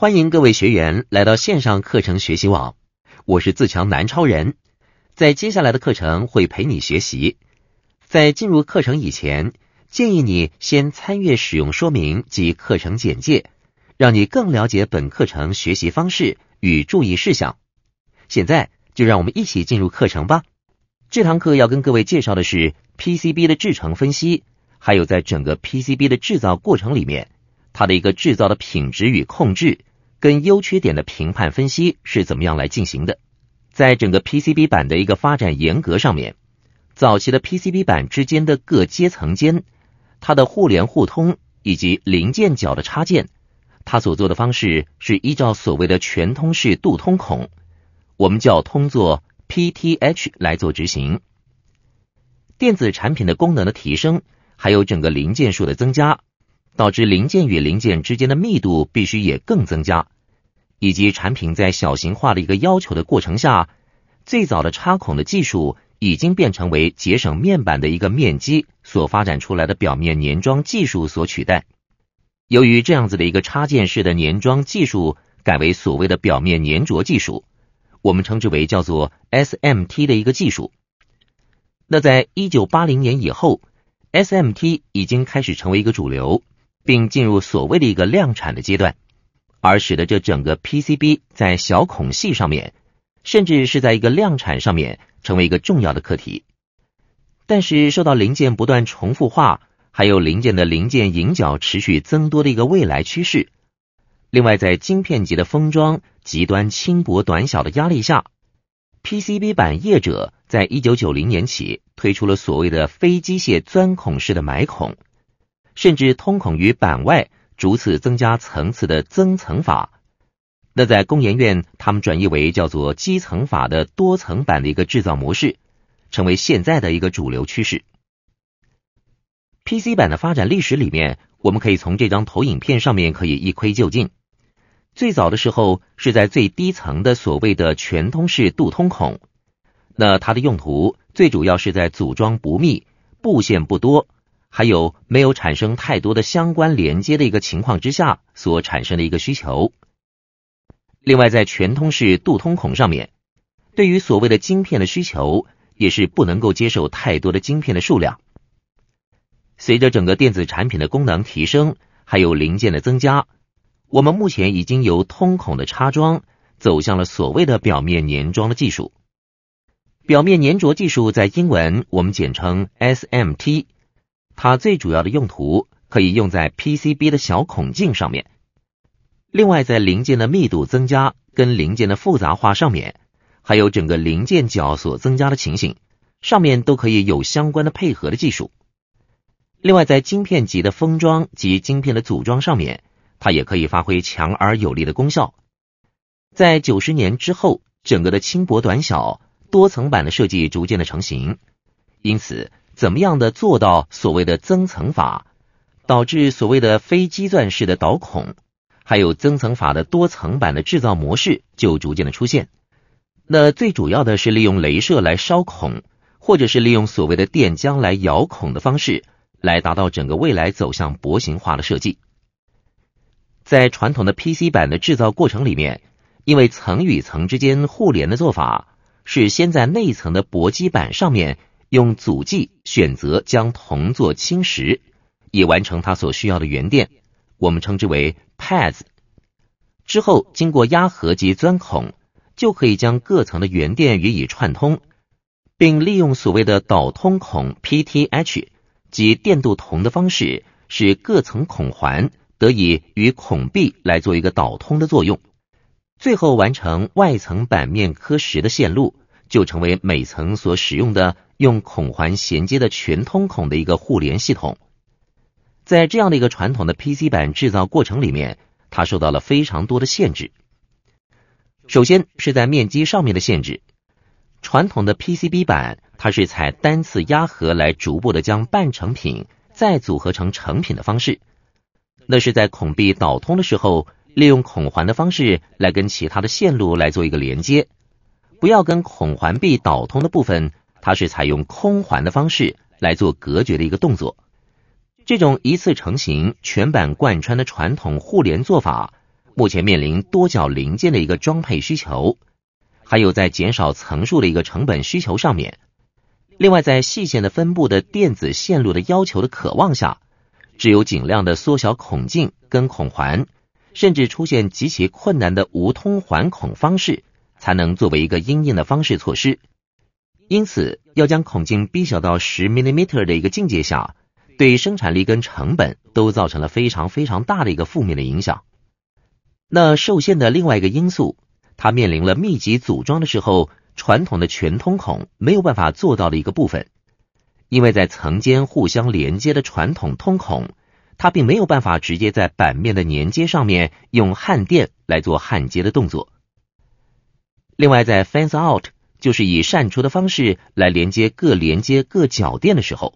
欢迎各位学员来到线上课程学习网，我是自强南超人，在接下来的课程会陪你学习。在进入课程以前，建议你先参阅使用说明及课程简介，让你更了解本课程学习方式与注意事项。现在就让我们一起进入课程吧。这堂课要跟各位介绍的是 PCB 的制成分析，还有在整个 PCB 的制造过程里面，它的一个制造的品质与控制。跟优缺点的评判分析是怎么样来进行的？在整个 PCB 板的一个发展严格上面，早期的 PCB 板之间的各阶层间，它的互联互通以及零件角的插件，它所做的方式是依照所谓的全通式镀通孔，我们叫通做 PTH 来做执行。电子产品的功能的提升，还有整个零件数的增加。导致零件与零件之间的密度必须也更增加，以及产品在小型化的一个要求的过程下，最早的插孔的技术已经变成为节省面板的一个面积所发展出来的表面粘装技术所取代。由于这样子的一个插件式的粘装技术改为所谓的表面粘着技术，我们称之为叫做 SMT 的一个技术。那在一九八零年以后，SMT 已经开始成为一个主流。并进入所谓的一个量产的阶段，而使得这整个 PCB 在小孔隙上面，甚至是在一个量产上面成为一个重要的课题。但是受到零件不断重复化，还有零件的零件引角持续增多的一个未来趋势，另外在晶片级的封装极端轻薄短小的压力下，PCB 板业者在1990年起推出了所谓的非机械钻孔式的埋孔。甚至通孔于板外，逐次增加层次的增层法，那在工研院他们转译为叫做基层法的多层板的一个制造模式，成为现在的一个主流趋势。PC 板的发展历史里面，我们可以从这张投影片上面可以一窥究竟。最早的时候是在最低层的所谓的全通式镀通孔，那它的用途最主要是在组装不密、布线不多。还有没有产生太多的相关连接的一个情况之下所产生的一个需求。另外，在全通式镀通孔上面，对于所谓的晶片的需求也是不能够接受太多的晶片的数量。随着整个电子产品的功能提升，还有零件的增加，我们目前已经由通孔的插装走向了所谓的表面粘装的技术。表面粘着技术在英文我们简称 SMT。它最主要的用途可以用在 PCB 的小孔径上面，另外在零件的密度增加、跟零件的复杂化上面，还有整个零件角所增加的情形上面都可以有相关的配合的技术。另外在晶片级的封装及晶片的组装上面，它也可以发挥强而有力的功效。在九十年之后，整个的轻薄短小多层板的设计逐渐的成型，因此。怎么样的做到所谓的增层法，导致所谓的非基钻式的导孔，还有增层法的多层板的制造模式就逐渐的出现。那最主要的是利用镭射来烧孔，或者是利用所谓的电浆来摇孔的方式，来达到整个未来走向薄型化的设计。在传统的 PC 板的制造过程里面，因为层与层之间互联的做法是先在内层的薄基板上面。用阻剂选择将铜做侵蚀，以完成它所需要的原垫，我们称之为 pads。之后经过压合及钻孔，就可以将各层的原垫予以串通，并利用所谓的导通孔 PTH 及电镀铜的方式，使各层孔环得以与孔壁来做一个导通的作用。最后完成外层板面刻蚀的线路，就成为每层所使用的。用孔环衔接的全通孔的一个互联系统，在这样的一个传统的 PC 板制造过程里面，它受到了非常多的限制。首先是在面积上面的限制，传统的 PCB 板它是采单次压合来逐步的将半成品再组合成成品的方式。那是在孔壁导通的时候，利用孔环的方式来跟其他的线路来做一个连接，不要跟孔环壁导通的部分。它是采用空环的方式来做隔绝的一个动作。这种一次成型、全板贯穿的传统互联做法，目前面临多角零件的一个装配需求，还有在减少层数的一个成本需求上面。另外，在细线的分布的电子线路的要求的渴望下，只有尽量的缩小孔径跟孔环，甚至出现极其困难的无通环孔方式，才能作为一个应运的方式措施。因此，要将孔径逼小到十 m i i m e t e r 的一个境界下，对生产力跟成本都造成了非常非常大的一个负面的影响。那受限的另外一个因素，它面临了密集组装的时候，传统的全通孔没有办法做到的一个部分，因为在层间互相连接的传统通孔，它并没有办法直接在板面的粘接上面用焊垫来做焊接的动作。另外，在 fence out。就是以扇除的方式来连接各连接各脚垫的时候，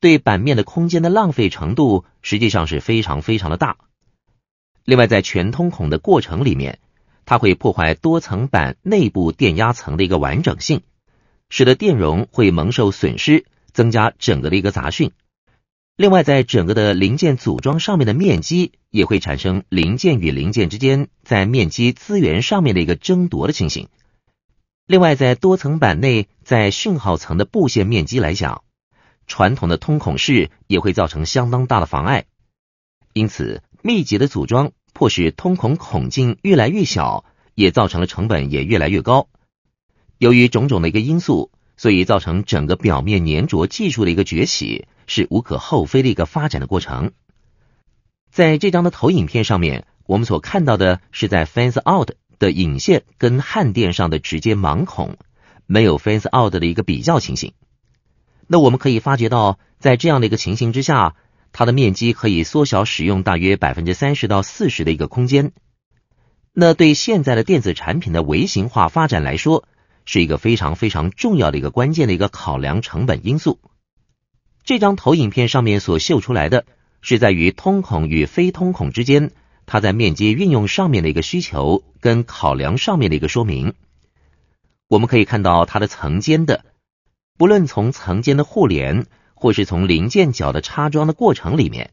对版面的空间的浪费程度实际上是非常非常的大。另外，在全通孔的过程里面，它会破坏多层板内部电压层的一个完整性，使得电容会蒙受损失，增加整个的一个杂讯。另外，在整个的零件组装上面的面积也会产生零件与零件之间在面积资源上面的一个争夺的情形。另外，在多层板内，在讯号层的布线面积来讲，传统的通孔式也会造成相当大的妨碍。因此，密集的组装迫使通孔孔径越来越小，也造成了成本也越来越高。由于种种的一个因素，所以造成整个表面粘着技术的一个崛起是无可厚非的一个发展的过程。在这张的投影片上面，我们所看到的是在 f a a s e out。的引线跟焊垫上的直接盲孔没有 face out 的一个比较情形，那我们可以发觉到，在这样的一个情形之下，它的面积可以缩小使用大约百分之三十到四十的一个空间，那对现在的电子产品的微型化发展来说，是一个非常非常重要的一个关键的一个考量成本因素。这张投影片上面所秀出来的是在于通孔与非通孔之间。它在面积运用上面的一个需求跟考量上面的一个说明，我们可以看到它的层间的，不论从层间的互联，或是从零件角的插装的过程里面，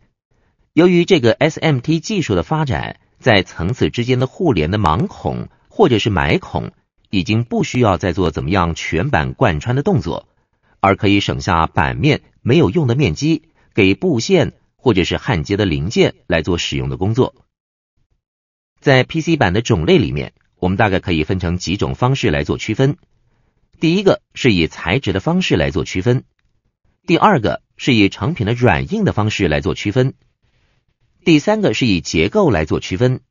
由于这个 SMT 技术的发展，在层次之间的互联的盲孔或者是埋孔，已经不需要再做怎么样全板贯穿的动作，而可以省下板面没有用的面积，给布线或者是焊接的零件来做使用的工作。在 PC 板的种类里面，我们大概可以分成几种方式来做区分。第一个是以材质的方式来做区分，第二个是以成品的软硬的方式来做区分，第三个是以结构来做区分，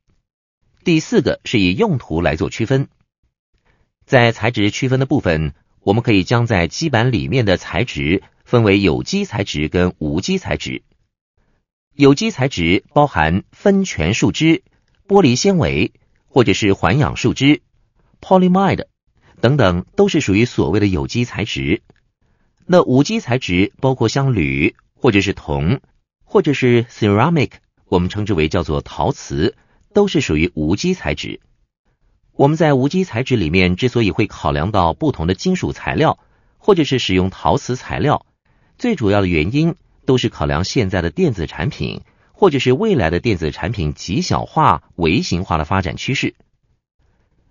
第四个是以用途来做区分。在材质区分的部分，我们可以将在基板里面的材质分为有机材质跟无机材质。有机材质包含酚醛树脂。玻璃纤维或者是环氧树脂、polyamide 等等，都是属于所谓的有机材质。那无机材质包括像铝或者是铜或者是 ceramic，我们称之为叫做陶瓷，都是属于无机材质。我们在无机材质里面之所以会考量到不同的金属材料或者是使用陶瓷材料，最主要的原因都是考量现在的电子产品。或者是未来的电子产品极小化、微型化的发展趋势。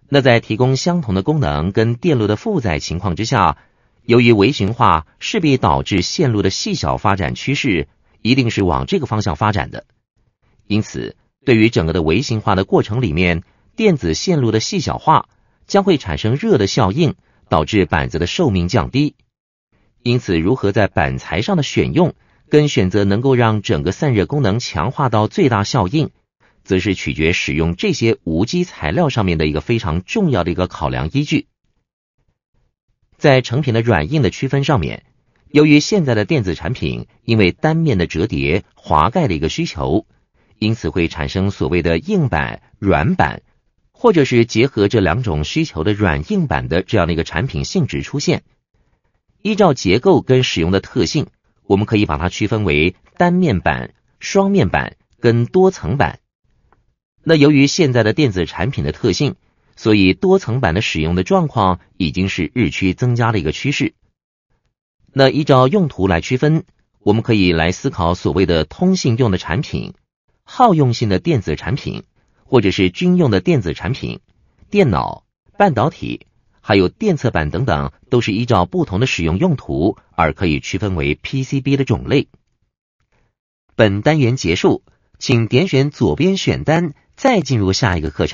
那在提供相同的功能跟电路的负载情况之下，由于微型化势必导致线路的细小发展趋势，一定是往这个方向发展的。因此，对于整个的微型化的过程里面，电子线路的细小化将会产生热的效应，导致板子的寿命降低。因此，如何在板材上的选用？跟选择能够让整个散热功能强化到最大效应，则是取决使用这些无机材料上面的一个非常重要的一个考量依据。在成品的软硬的区分上面，由于现在的电子产品因为单面的折叠、滑盖的一个需求，因此会产生所谓的硬板、软板，或者是结合这两种需求的软硬板的这样的一个产品性质出现。依照结构跟使用的特性。我们可以把它区分为单面板、双面板跟多层板。那由于现在的电子产品的特性，所以多层板的使用的状况已经是日趋增加的一个趋势。那依照用途来区分，我们可以来思考所谓的通信用的产品、耗用性的电子产品，或者是军用的电子产品、电脑、半导体。还有电测板等等，都是依照不同的使用用途而可以区分为 PCB 的种类。本单元结束，请点选左边选单，再进入下一个课程。